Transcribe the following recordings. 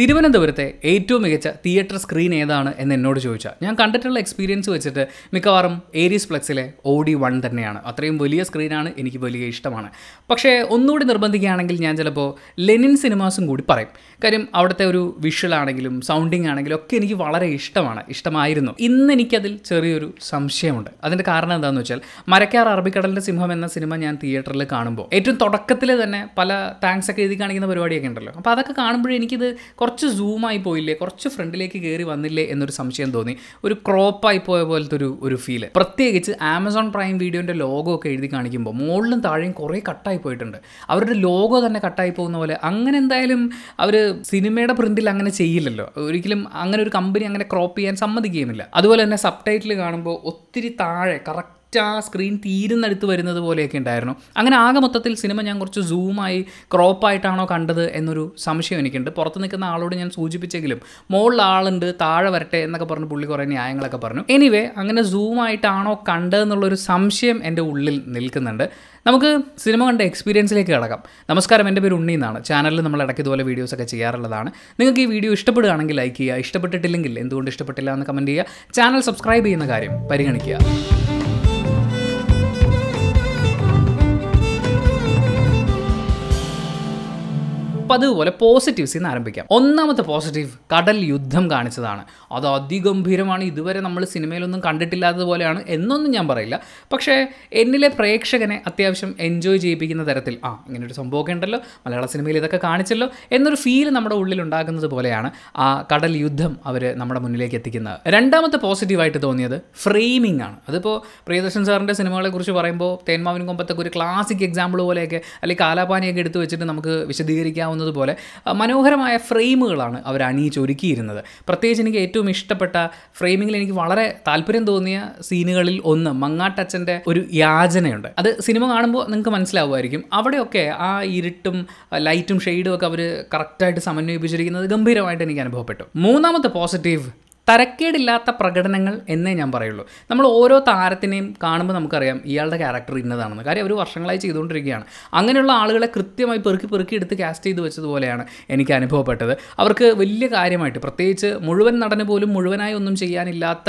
തിരുവനന്തപുരത്തെ ഏറ്റവും മികച്ച തിയേറ്റർ സ്ക്രീൻ ഏതാണ് എന്ന് എന്നോട് ചോദിച്ചാൽ ഞാൻ കണ്ടിട്ടുള്ള എക്സ്പീരിയൻസ് വെച്ചിട്ട് മിക്കവാറും ഏരീസ് പ്ലക്സിലെ ഒ ഡി വൺ തന്നെയാണ് അത്രയും വലിയ സ്ക്രീനാണ് എനിക്ക് വലിയ ഇഷ്ടമാണ് പക്ഷേ ഒന്നുകൂടി നിർബന്ധിക്കുകയാണെങ്കിൽ ഞാൻ ചിലപ്പോൾ ലെനിൻ സിനിമാസും കൂടി പറയും കാര്യം അവിടുത്തെ ഒരു വിഷ്വൽ ആണെങ്കിലും സൗണ്ടിങ് ആണെങ്കിലും ഒക്കെ എനിക്ക് വളരെ ഇഷ്ടമാണ് ഇഷ്ടമായിരുന്നു ഇന്ന് എനിക്കതിൽ ചെറിയൊരു സംശയമുണ്ട് അതിൻ്റെ കാരണം എന്താണെന്ന് വെച്ചാൽ മരക്കാർ അറബിക്കടലിൻ്റെ സിംഹം എന്ന സിനിമ ഞാൻ തിയേറ്ററിൽ കാണുമ്പോൾ ഏറ്റവും തുടക്കത്തിൽ തന്നെ പല താങ്ക്സ് ഒക്കെ എഴുതി കാണിക്കുന്ന പരിപാടിയൊക്കെ ഉണ്ടല്ലോ അപ്പോൾ അതൊക്കെ കാണുമ്പോഴേ എനിക്കിത് കുറച്ച് സൂമായി പോയില്ലേ കുറച്ച് ഫ്രണ്ടിലേക്ക് കയറി വന്നില്ലേ എന്നൊരു സംശയം തോന്നി ഒരു ക്രോപ്പായി പോയ പോലത്തെ ഒരു ഒരു ഫീല് പ്രത്യേകിച്ച് ആമസോൺ പ്രൈം വീഡിയോൻ്റെ ലോഗോ ഒക്കെ എഴുതി കാണിക്കുമ്പോൾ മുകളിലും താഴെയും കുറേ കട്ടായി പോയിട്ടുണ്ട് അവരുടെ ലോഗോ തന്നെ കട്ടായി പോകുന്ന പോലെ അങ്ങനെ എന്തായാലും അവർ സിനിമയുടെ പ്രിൻറ്റിൽ അങ്ങനെ ചെയ്യില്ലല്ലോ ഒരിക്കലും അങ്ങനെ ഒരു കമ്പനി അങ്ങനെ ക്രോപ്പ് ചെയ്യാൻ സമ്മതിക്കുകയുമില്ല അതുപോലെ തന്നെ സബ് ടൈറ്റിൽ കാണുമ്പോൾ ഒത്തിരി താഴെ കറക്റ്റ് കറക്റ്റ് ആ സ്ക്രീൻ തീരുന്നെടുത്ത് വരുന്നത് പോലെയൊക്കെ ഉണ്ടായിരുന്നു അങ്ങനെ ആകെ മൊത്തത്തിൽ സിനിമ ഞാൻ കുറച്ച് സൂമായി ക്രോപ്പായിട്ടാണോ കണ്ടത് എന്നൊരു സംശയം എനിക്കുണ്ട് പുറത്ത് നിൽക്കുന്ന ആളോട് ഞാൻ സൂചിപ്പിച്ചെങ്കിലും മുകളിൽ ആളുണ്ട് താഴെ വരട്ടെ എന്നൊക്കെ പറഞ്ഞ് പുള്ളി കുറേ ന്യായങ്ങളൊക്കെ പറഞ്ഞു എനിവേ അങ്ങനെ സൂമായിട്ടാണോ കണ്ടതെന്നുള്ളൊരു സംശയം എൻ്റെ ഉള്ളിൽ നിൽക്കുന്നുണ്ട് നമുക്ക് സിനിമ കണ്ട എക്സ്പീരിയൻസിലേക്ക് കിടക്കാം നമസ്കാരം എൻ്റെ പേര് ഉണ്ണി എന്നാണ് ചാനലിൽ നമ്മൾ ഇടയ്ക്ക് ഇതുപോലെ വീഡിയോസൊക്കെ ചെയ്യാറുള്ളതാണ് നിങ്ങൾക്ക് ഈ വീഡിയോ ഇഷ്ടപ്പെടുകയാണെങ്കിൽ ലൈക്ക് ചെയ്യുക ഇഷ്ടപ്പെട്ടിട്ടില്ലെങ്കിൽ എന്തുകൊണ്ട് ഇഷ്ടപ്പെട്ടില്ല എന്ന് കമൻറ്റ് ചെയ്യുക ചാനൽ സബ്സ്ക്രൈബ് ചെയ്യുന്ന കാര്യം പരിഗണിക്കുക നമുക്ക് അതുപോലെ പോസിറ്റീവ്സിൽ നിന്ന് ആരംഭിക്കാം ഒന്നാമത്തെ പോസിറ്റീവ് കടൽ യുദ്ധം കാണിച്ചതാണ് അത് അതിഗംഭീരമാണ് ഇതുവരെ നമ്മൾ സിനിമയിലൊന്നും കണ്ടിട്ടില്ലാത്തതുപോലെയാണ് എന്നൊന്നും ഞാൻ പറയില്ല പക്ഷേ എന്നിലെ പ്രേക്ഷകനെ അത്യാവശ്യം എൻജോയ് ചെയ്യിപ്പിക്കുന്ന തരത്തിൽ ആ ഇങ്ങനൊരു സംഭവമൊക്കെ ഉണ്ടല്ലോ മലയാള സിനിമയിൽ ഇതൊക്കെ കാണിച്ചല്ലോ എന്നൊരു ഫീൽ നമ്മുടെ ഉള്ളിൽ ഉണ്ടാകുന്നത് പോലെയാണ് ആ കടൽ യുദ്ധം അവർ നമ്മുടെ മുന്നിലേക്ക് എത്തിക്കുന്നത് രണ്ടാമത്തെ പോസിറ്റീവായിട്ട് തോന്നിയത് ഫ്രെയിമിംഗ് ആണ് അതിപ്പോൾ പ്രിയദർശൻ സാറിൻ്റെ സിനിമകളെക്കുറിച്ച് പറയുമ്പോൾ തേന്മാവിൻ കൊമ്പത്തൊക്കെ ഒരു ക്ലാസിക് എക്സാമ്പിൾ പോലെയൊക്കെ അല്ലെങ്കിൽ കാലാപാനിയൊക്കെ എടുത്തു വെച്ചിട്ട് നമുക്ക് വിശദീകരിക്കാവുന്ന കാണുന്നതുപോലെ മനോഹരമായ ഫ്രെയിമുകളാണ് അവർ ഒരുക്കിയിരുന്നത് പ്രത്യേകിച്ച് എനിക്ക് ഏറ്റവും ഇഷ്ടപ്പെട്ട ഫ്രെയിമിങ്ങിൽ എനിക്ക് വളരെ താല്പര്യം തോന്നിയ സീനുകളിൽ ഒന്ന് മങ്ങാട്ടച്ചൻ്റെ ഒരു യാചനയുണ്ട് അത് സിനിമ കാണുമ്പോൾ നിങ്ങൾക്ക് മനസ്സിലാവുമായിരിക്കും അവിടെയൊക്കെ ആ ഇരുട്ടും ലൈറ്റും ഷെയ്ഡും ഒക്കെ അവർ കറക്റ്റായിട്ട് സമന്വയിപ്പിച്ചിരിക്കുന്നത് ഗംഭീരമായിട്ട് എനിക്ക് അനുഭവപ്പെട്ടു മൂന്നാമത്തെ പോസിറ്റീവ് തരക്കേടില്ലാത്ത പ്രകടനങ്ങൾ എന്നേ ഞാൻ പറയുള്ളൂ നമ്മൾ ഓരോ താരത്തിനെയും കാണുമ്പോൾ നമുക്കറിയാം ഇയാളുടെ ക്യാരക്ടർ ഇന്നതാണെന്ന് കാര്യം ഒരു വർഷങ്ങളായി ചെയ്തുകൊണ്ടിരിക്കുകയാണ് അങ്ങനെയുള്ള ആളുകളെ കൃത്യമായി പെറുക്കി പെറുക്കി എടുത്ത് കാസ്റ്റ് ചെയ്ത് വെച്ചതുപോലെയാണ് എനിക്ക് അനുഭവപ്പെട്ടത് അവർക്ക് വലിയ കാര്യമായിട്ട് പ്രത്യേകിച്ച് മുഴുവൻ നടന് പോലും മുഴുവനായി ഒന്നും ചെയ്യാനില്ലാത്ത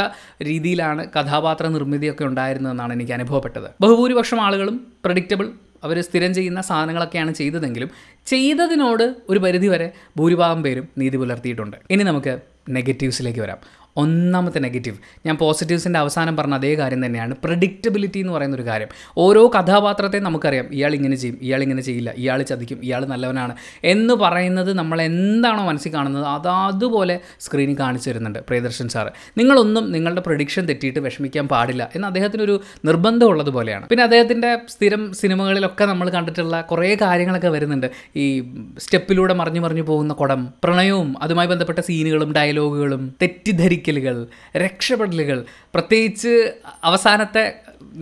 രീതിയിലാണ് കഥാപാത്ര നിർമ്മിതിയൊക്കെ ഉണ്ടായിരുന്നതെന്നാണ് എനിക്ക് അനുഭവപ്പെട്ടത് ബഹുഭൂരിപക്ഷം ആളുകളും പ്രഡിക്റ്റബിൾ അവർ സ്ഥിരം ചെയ്യുന്ന സാധനങ്ങളൊക്കെയാണ് ചെയ്തതെങ്കിലും ചെയ്തതിനോട് ഒരു പരിധിവരെ ഭൂരിഭാഗം പേരും നീതി പുലർത്തിയിട്ടുണ്ട് ഇനി നമുക്ക് നെഗറ്റീവ്സിലേക്ക് വരാം ഒന്നാമത്തെ നെഗറ്റീവ് ഞാൻ പോസിറ്റീവ്സിൻ്റെ അവസാനം പറഞ്ഞ അതേ കാര്യം തന്നെയാണ് പ്രഡിക്റ്റബിലിറ്റി എന്ന് പറയുന്ന ഒരു കാര്യം ഓരോ കഥാപാത്രത്തെ നമുക്കറിയാം ഇയാൾ ഇങ്ങനെ ചെയ്യും ഇയാൾ ഇങ്ങനെ ചെയ്യില്ല ഇയാൾ ചതിക്കും ഇയാൾ നല്ലവനാണ് എന്ന് പറയുന്നത് നമ്മൾ എന്താണോ മനസ്സിൽ കാണുന്നത് അത് അതുപോലെ സ്ക്രീനിൽ കാണിച്ചു തരുന്നുണ്ട് പ്രിയദർശൻ സാറ് നിങ്ങളൊന്നും നിങ്ങളുടെ പ്രഡിക്ഷൻ തെറ്റിയിട്ട് വിഷമിക്കാൻ പാടില്ല എന്ന് അദ്ദേഹത്തിനൊരു നിർബന്ധമുള്ളതുപോലെയാണ് പിന്നെ അദ്ദേഹത്തിൻ്റെ സ്ഥിരം സിനിമകളിലൊക്കെ നമ്മൾ കണ്ടിട്ടുള്ള കുറേ കാര്യങ്ങളൊക്കെ വരുന്നുണ്ട് ഈ സ്റ്റെപ്പിലൂടെ മറിഞ്ഞു മറിഞ്ഞു പോകുന്ന കുടം പ്രണയവും അതുമായി ബന്ധപ്പെട്ട സീനുകളും ഡയലോഗുകളും തെറ്റിദ്ധരിക്കും എഴുന്നേൽക്കലുകൾ രക്ഷപ്പെടലുകൾ പ്രത്യേകിച്ച് അവസാനത്തെ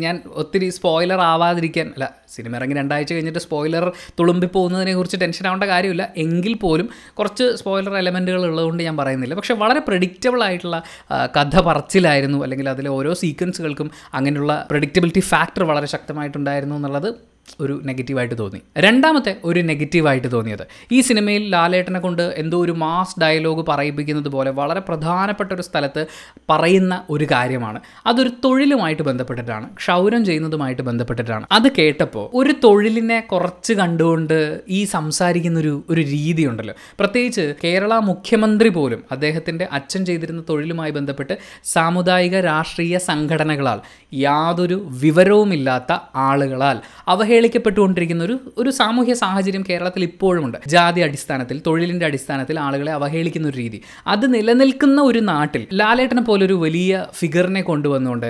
ഞാൻ ഒത്തിരി സ്പോയിലർ ആവാതിരിക്കാൻ അല്ല സിനിമ ഇറങ്ങി രണ്ടാഴ്ച കഴിഞ്ഞിട്ട് സ്പോയിലർ തുളുമ്പി പോകുന്നതിനെ കുറിച്ച് ടെൻഷൻ ആവേണ്ട കാര്യമില്ല എങ്കിൽ പോലും കുറച്ച് സ്പോയിലർ എലമെൻറ്റുകൾ ഉള്ളതുകൊണ്ട് ഞാൻ പറയുന്നില്ല പക്ഷേ വളരെ പ്രഡിക്റ്റബിൾ ആയിട്ടുള്ള കഥ പറച്ചിലായിരുന്നു അല്ലെങ്കിൽ അതിലെ ഓരോ സീക്വൻസുകൾക്കും അങ്ങനെയുള്ള പ്രഡിക്റ്റബിലിറ്റി ഫാക്ടർ വളരെ ശക്തമായിട്ടുണ്ടായിരുന്നു എന്നുള്ളത് ഒരു നെഗറ്റീവായിട്ട് തോന്നി രണ്ടാമത്തെ ഒരു നെഗറ്റീവായിട്ട് തോന്നിയത് ഈ സിനിമയിൽ ലാലേട്ടനെ കൊണ്ട് എന്തോ ഒരു മാസ് ഡയലോഗ് പറയിപ്പിക്കുന്നത് പോലെ വളരെ പ്രധാനപ്പെട്ട ഒരു സ്ഥലത്ത് പറയുന്ന ഒരു കാര്യമാണ് അതൊരു തൊഴിലുമായിട്ട് ബന്ധപ്പെട്ടിട്ടാണ് ക്ഷൗരം ചെയ്യുന്നതുമായിട്ട് ബന്ധപ്പെട്ടിട്ടാണ് അത് കേട്ടപ്പോൾ ഒരു തൊഴിലിനെ കുറച്ച് കണ്ടുകൊണ്ട് ഈ സംസാരിക്കുന്നൊരു ഒരു രീതിയുണ്ടല്ലോ പ്രത്യേകിച്ച് കേരള മുഖ്യമന്ത്രി പോലും അദ്ദേഹത്തിൻ്റെ അച്ഛൻ ചെയ്തിരുന്ന തൊഴിലുമായി ബന്ധപ്പെട്ട് സാമുദായിക രാഷ്ട്രീയ സംഘടനകളാൽ യാതൊരു വിവരവുമില്ലാത്ത ആളുകളാൽ അവഹേ അവഹേളിക്കപ്പെട്ടുകൊണ്ടിരിക്കുന്ന ഒരു ഒരു സാമൂഹ്യ സാഹചര്യം കേരളത്തിൽ ഇപ്പോഴുമുണ്ട് ജാതി അടിസ്ഥാനത്തിൽ തൊഴിലിൻ്റെ അടിസ്ഥാനത്തിൽ ആളുകളെ അവഹേളിക്കുന്ന ഒരു രീതി അത് നിലനിൽക്കുന്ന ഒരു നാട്ടിൽ ലാലേട്ടനെ പോലൊരു വലിയ ഫിഗറിനെ കൊണ്ടുവന്നുകൊണ്ട്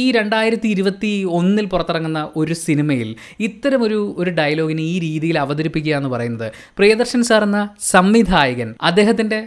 ഈ രണ്ടായിരത്തി ഇരുപത്തി ഒന്നിൽ പുറത്തിറങ്ങുന്ന ഒരു സിനിമയിൽ ഇത്തരമൊരു ഒരു ഡയലോഗിനെ ഈ രീതിയിൽ അവതരിപ്പിക്കുക എന്ന് പറയുന്നത് പ്രിയദർശൻ സാർ എന്ന സംവിധായകൻ അദ്ദേഹത്തിൻ്റെ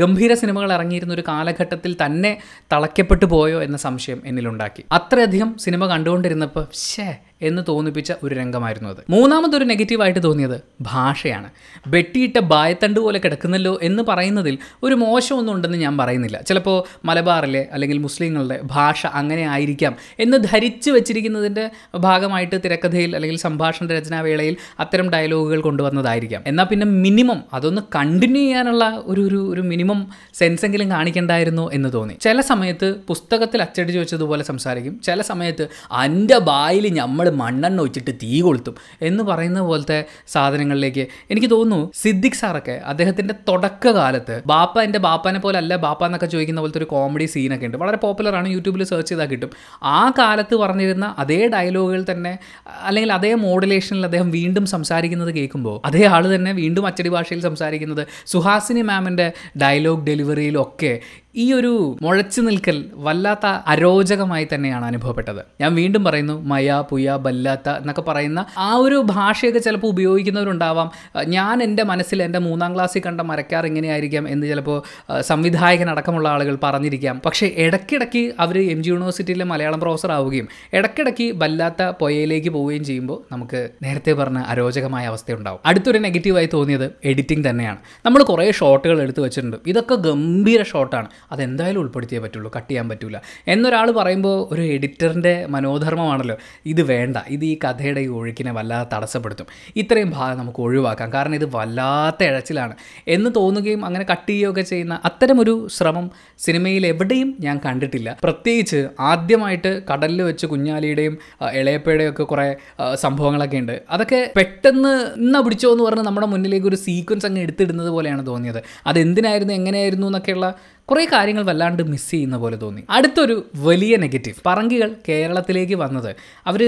ഗംഭീര സിനിമകൾ ഇറങ്ങിയിരുന്ന ഒരു കാലഘട്ടത്തിൽ തന്നെ തളയ്ക്കപ്പെട്ടു പോയോ എന്ന സംശയം എന്നിലുണ്ടാക്കി അത്രയധികം സിനിമ കണ്ടുകൊണ്ടിരുന്നപ്പോൾ ഷേ എന്ന് തോന്നിപ്പിച്ച ഒരു രംഗമായിരുന്നു അത് മൂന്നാമതൊരു നെഗറ്റീവായിട്ട് തോന്നിയത് ഭാഷയാണ് വെട്ടിയിട്ട ബായത്തണ്ട് പോലെ കിടക്കുന്നല്ലോ എന്ന് പറയുന്നതിൽ ഒരു മോശമൊന്നും ഉണ്ടെന്ന് ഞാൻ പറയുന്നില്ല ചിലപ്പോൾ മലബാറിലെ അല്ലെങ്കിൽ മുസ്ലിങ്ങളുടെ ഭാഷ അങ്ങനെ ആയിരിക്കാം എന്ന് ധരിച്ചു വെച്ചിരിക്കുന്നതിൻ്റെ ഭാഗമായിട്ട് തിരക്കഥയിൽ അല്ലെങ്കിൽ സംഭാഷണ രചനാവേളയിൽ അത്തരം ഡയലോഗുകൾ കൊണ്ടുവന്നതായിരിക്കാം എന്നാൽ പിന്നെ മിനിമം അതൊന്ന് കണ്ടിന്യൂ ചെയ്യാനുള്ള ഒരു ഒരു ഒരു മിനിമം സെൻസെങ്കിലും കാണിക്കേണ്ടായിരുന്നു എന്ന് തോന്നി ചില സമയത്ത് പുസ്തകത്തിൽ അച്ചടിച്ച് വെച്ചതുപോലെ സംസാരിക്കും ചില സമയത്ത് അൻ്റെ ബായിൽ നമ്മൾ മണ്ണെണ്ണ ഒഴിച്ചിട്ട് തീ കൊളുത്തും എന്ന് പറയുന്ന പോലത്തെ സാധനങ്ങളിലേക്ക് എനിക്ക് തോന്നുന്നു സിദ്ദിഖ് സാറൊക്കെ അദ്ദേഹത്തിൻ്റെ തുടക്കകാലത്ത് ബാപ്പ എൻ്റെ ബാപ്പാനെ പോലെ അല്ല ബാപ്പ എന്നൊക്കെ ചോദിക്കുന്ന പോലത്തെ ഒരു കോമഡി സീനൊക്കെ ഉണ്ട് വളരെ പോപ്പുലറാണ് യൂട്യൂബിൽ സെർച്ച് ചെയ്താൽ കിട്ടും ആ കാലത്ത് പറഞ്ഞിരുന്ന അതേ ഡയലോഗുകൾ തന്നെ അല്ലെങ്കിൽ അതേ മോഡുലേഷനിൽ അദ്ദേഹം വീണ്ടും സംസാരിക്കുന്നത് കേൾക്കുമ്പോൾ അതേ ആൾ തന്നെ വീണ്ടും അച്ചടി ഭാഷയിൽ സംസാരിക്കുന്നത് സുഹാസിനി മാമിൻ്റെ ഡയലോഗ് ഡെലിവറിയിലൊക്കെ ഈ ഒരു മുഴച്ചു നിൽക്കൽ വല്ലാത്ത അരോചകമായി തന്നെയാണ് അനുഭവപ്പെട്ടത് ഞാൻ വീണ്ടും പറയുന്നു മയ പുയ ബല്ലാത്ത എന്നൊക്കെ പറയുന്ന ആ ഒരു ഭാഷയൊക്കെ ചിലപ്പോൾ ഉപയോഗിക്കുന്നവരുണ്ടാവാം ഞാൻ എൻ്റെ മനസ്സിൽ എൻ്റെ മൂന്നാം ക്ലാസ്സിൽ കണ്ട മരക്കാർ എങ്ങനെയായിരിക്കാം എന്ന് ചിലപ്പോൾ സംവിധായകൻ അടക്കമുള്ള ആളുകൾ പറഞ്ഞിരിക്കാം പക്ഷേ ഇടയ്ക്കിടയ്ക്ക് അവർ എം ജി യൂണിവേഴ്സിറ്റിയിലെ മലയാളം പ്രൊഫസർ ആവുകയും ഇടയ്ക്കിടയ്ക്ക് ബല്ലാത്ത പുയയിലേക്ക് പോവുകയും ചെയ്യുമ്പോൾ നമുക്ക് നേരത്തെ പറഞ്ഞ അരോചകമായ അവസ്ഥയുണ്ടാവും അടുത്തൊരു നെഗറ്റീവായി തോന്നിയത് എഡിറ്റിംഗ് തന്നെയാണ് നമ്മൾ കുറേ ഷോട്ടുകൾ എടുത്തു വെച്ചിട്ടുണ്ട് ഇതൊക്കെ ഗംഭീര ഷോട്ടാണ് അതെന്തായാലും ഉൾപ്പെടുത്തിയേ പറ്റുള്ളൂ കട്ട് ചെയ്യാൻ പറ്റില്ല എന്നൊരാൾ പറയുമ്പോൾ ഒരു എഡിറ്ററിൻ്റെ മനോധർമ്മമാണല്ലോ ഇത് വേണ്ട ഇത് ഈ കഥയുടെ ഈ ഒഴുക്കിനെ വല്ലാതെ തടസ്സപ്പെടുത്തും ഇത്രയും ഭാഗം നമുക്ക് ഒഴിവാക്കാം കാരണം ഇത് വല്ലാത്ത ഇഴച്ചിലാണ് എന്ന് തോന്നുകയും അങ്ങനെ കട്ട് ചെയ്യുകയൊക്കെ ചെയ്യുന്ന അത്തരമൊരു ശ്രമം സിനിമയിൽ എവിടെയും ഞാൻ കണ്ടിട്ടില്ല പ്രത്യേകിച്ച് ആദ്യമായിട്ട് കടലിൽ വെച്ച് കുഞ്ഞാലിയുടെയും ഇളയപ്പയുടെയും ഒക്കെ കുറേ സംഭവങ്ങളൊക്കെ ഉണ്ട് അതൊക്കെ പെട്ടെന്ന് ഇന്ന പിടിച്ചോ എന്ന് പറഞ്ഞ് നമ്മുടെ മുന്നിലേക്ക് ഒരു സീക്വൻസ് അങ്ങ് എടുത്തിടുന്നത് പോലെയാണ് തോന്നിയത് അതെന്തിനായിരുന്നു എങ്ങനെയായിരുന്നു എന്നൊക്കെയുള്ള കുറേ കാര്യങ്ങൾ വല്ലാണ്ട് മിസ് ചെയ്യുന്ന പോലെ തോന്നി അടുത്തൊരു വലിയ നെഗറ്റീവ് പറങ്കികൾ കേരളത്തിലേക്ക് വന്നത് അവർ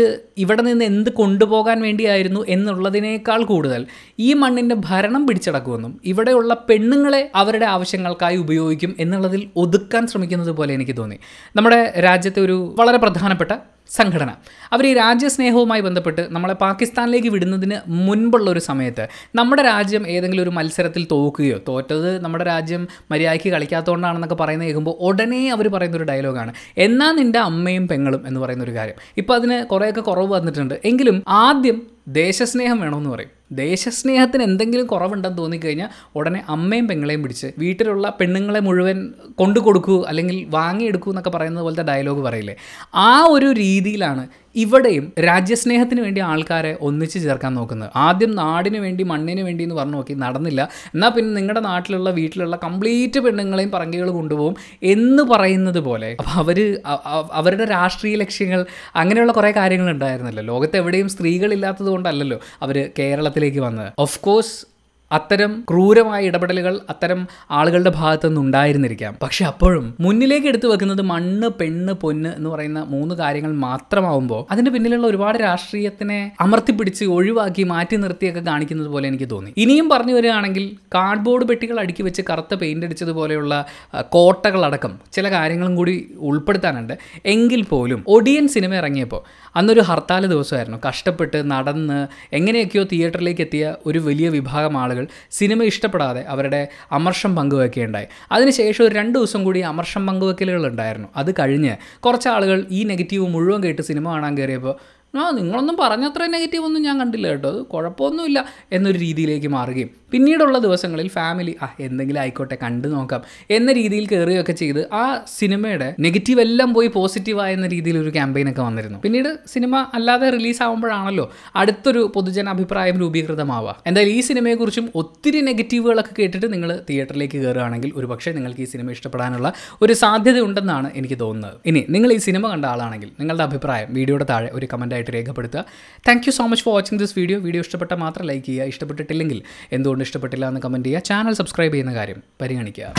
ഇവിടെ നിന്ന് എന്ത് കൊണ്ടുപോകാൻ വേണ്ടിയായിരുന്നു എന്നുള്ളതിനേക്കാൾ കൂടുതൽ ഈ മണ്ണിൻ്റെ ഭരണം പിടിച്ചടക്കുമെന്നും ഇവിടെയുള്ള പെണ്ണുങ്ങളെ അവരുടെ ആവശ്യങ്ങൾക്കായി ഉപയോഗിക്കും എന്നുള്ളതിൽ ഒതുക്കാൻ ശ്രമിക്കുന്നത് പോലെ എനിക്ക് തോന്നി നമ്മുടെ രാജ്യത്തെ ഒരു വളരെ പ്രധാനപ്പെട്ട സംഘടന അവർ ഈ രാജ്യസ്നേഹവുമായി ബന്ധപ്പെട്ട് നമ്മളെ പാകിസ്ഥാനിലേക്ക് വിടുന്നതിന് മുൻപുള്ള ഒരു സമയത്ത് നമ്മുടെ രാജ്യം ഏതെങ്കിലും ഒരു മത്സരത്തിൽ തോക്കുകയോ തോറ്റത് നമ്മുടെ രാജ്യം മര്യാദയ്ക്ക് കളിക്കാത്തതുകൊണ്ടാണെന്നൊക്കെ പറയുന്നത് കേൾക്കുമ്പോൾ ഉടനെ അവർ പറയുന്ന ഒരു ഡയലോഗാണ് എന്നാൽ നിൻ്റെ അമ്മയും പെങ്ങളും എന്ന് പറയുന്ന ഒരു കാര്യം ഇപ്പോൾ അതിന് കുറേയൊക്കെ കുറവ് വന്നിട്ടുണ്ട് എങ്കിലും ആദ്യം ദേശസ്നേഹം വേണമെന്ന് പറയും ദേശസ്നേഹത്തിന് എന്തെങ്കിലും കുറവുണ്ടെന്ന് തോന്നിക്കഴിഞ്ഞാൽ ഉടനെ അമ്മയും പെങ്ങളെയും പിടിച്ച് വീട്ടിലുള്ള പെണ്ണുങ്ങളെ മുഴുവൻ കൊണ്ടു കൊടുക്കൂ അല്ലെങ്കിൽ വാങ്ങിയെടുക്കൂ എന്നൊക്കെ പറയുന്നത് പോലത്തെ ഡയലോഗ് പറയില്ലേ ആ ഒരു രീതിയിലാണ് ഇവിടെയും രാജ്യസ്നേഹത്തിന് വേണ്ടി ആൾക്കാരെ ഒന്നിച്ച് ചേർക്കാൻ നോക്കുന്നത് ആദ്യം നാടിന് വേണ്ടി മണ്ണിന് വേണ്ടി എന്ന് പറഞ്ഞു നോക്കി നടന്നില്ല എന്നാൽ പിന്നെ നിങ്ങളുടെ നാട്ടിലുള്ള വീട്ടിലുള്ള കംപ്ലീറ്റ് പെണ്ണുങ്ങളെയും പറങ്കികൾ കൊണ്ടുപോകും എന്ന് പറയുന്നത് പോലെ അപ്പോൾ അവർ അവരുടെ രാഷ്ട്രീയ ലക്ഷ്യങ്ങൾ അങ്ങനെയുള്ള കുറേ കാര്യങ്ങൾ ഉണ്ടായിരുന്നല്ലോ ലോകത്ത് എവിടെയും സ്ത്രീകളില്ലാത്തത് കൊണ്ടല്ലോ അവർ കേരളത്തിലേക്ക് വന്നത് ഓഫ് കോഴ്സ് അത്തരം ക്രൂരമായ ഇടപെടലുകൾ അത്തരം ആളുകളുടെ ഭാഗത്തു നിന്നുണ്ടായിരുന്നിരിക്കാം പക്ഷെ അപ്പോഴും മുന്നിലേക്ക് എടുത്തു വെക്കുന്നത് മണ്ണ് പെണ്ണ് പൊന്ന് എന്ന് പറയുന്ന മൂന്ന് കാര്യങ്ങൾ മാത്രമാവുമ്പോൾ അതിന്റെ പിന്നിലുള്ള ഒരുപാട് രാഷ്ട്രീയത്തിനെ അമർത്തിപ്പിടിച്ച് ഒഴിവാക്കി മാറ്റി നിർത്തിയൊക്കെ കാണിക്കുന്നത് പോലെ എനിക്ക് തോന്നി ഇനിയും പറഞ്ഞു വരികയാണെങ്കിൽ കാർഡ്ബോർഡ് പെട്ടികൾ അടുക്കി വെച്ച് കറുത്ത പെയിന്റ് അടിച്ചതുപോലെയുള്ള കോട്ടകളടക്കം ചില കാര്യങ്ങളും കൂടി ഉൾപ്പെടുത്താനുണ്ട് എങ്കിൽ പോലും ഒടിയൻ സിനിമ ഇറങ്ങിയപ്പോൾ അന്നൊരു ഹർത്താൽ ദിവസമായിരുന്നു കഷ്ടപ്പെട്ട് നടന്ന് എങ്ങനെയൊക്കെയോ തിയേറ്ററിലേക്ക് എത്തിയ ഒരു വലിയ വിഭാഗം ആളുകൾ ആളുകൾ സിനിമ ഇഷ്ടപ്പെടാതെ അവരുടെ അമർഷം പങ്കുവെക്കുകയുണ്ടായി അതിനുശേഷം ഒരു രണ്ട് ദിവസം കൂടി അമർഷം പങ്കുവെക്കലുകൾ ഉണ്ടായിരുന്നു അത് കഴിഞ്ഞ് കുറച്ച് ആളുകൾ ഈ നെഗറ്റീവ് മുഴുവൻ കേട്ട് സിനിമ കാണാൻ കയറിയപ്പോൾ ആ നിങ്ങളൊന്നും പറഞ്ഞത്ര നെഗറ്റീവ് ഒന്നും ഞാൻ കണ്ടില്ല കേട്ടോ അത് കുഴപ്പമൊന്നുമില്ല എന്നൊരു രീതിയിലേക്ക് മാറുകയും പിന്നീടുള്ള ദിവസങ്ങളിൽ ഫാമിലി ആ എന്തെങ്കിലും ആയിക്കോട്ടെ കണ്ടു നോക്കാം എന്ന രീതിയിൽ കയറുകയൊക്കെ ചെയ്ത് ആ സിനിമയുടെ നെഗറ്റീവ് എല്ലാം പോയി പോസിറ്റീവായ എന്ന രീതിയിൽ ഒരു ക്യാമ്പയിനൊക്കെ വന്നിരുന്നു പിന്നീട് സിനിമ അല്ലാതെ റിലീസ് അടുത്തൊരു പൊതുജന അഭിപ്രായം രൂപീകൃതമാവുക എന്തായാലും ഈ സിനിമയെക്കുറിച്ചും ഒത്തിരി നെഗറ്റീവുകളൊക്കെ കേട്ടിട്ട് നിങ്ങൾ തിയേറ്ററിലേക്ക് കയറുകയാണെങ്കിൽ ഒരു പക്ഷേ നിങ്ങൾക്ക് ഈ സിനിമ ഇഷ്ടപ്പെടാനുള്ള ഒരു സാധ്യത ഉണ്ടെന്നാണ് എനിക്ക് തോന്നുന്നത് ഇനി നിങ്ങൾ ഈ സിനിമ കണ്ട ആളാണെങ്കിൽ നിങ്ങളുടെ അഭിപ്രായം വീഡിയോയുടെ താഴെ ഒരു കമൻറ്റായിട്ട് കമൻറ്റായിട്ട് രേഖപ്പെടുത്തുക thank you so much for watching this video video ഇഷ്ടപ്പെട്ട മാത്രം ലൈക്ക് ചെയ്യുക ഇഷ്ടപ്പെട്ടിട്ടില്ലെങ്കിൽ എന്തുകൊണ്ട് ഇഷ്ടപ്പെട്ടില്ല എന്ന് കമൻറ്റ് ചെയ്യുക ചാനൽ സബ്സ്ക്രൈബ് ചെയ്യുന്ന കാര്യം പരിഗണിക്കുക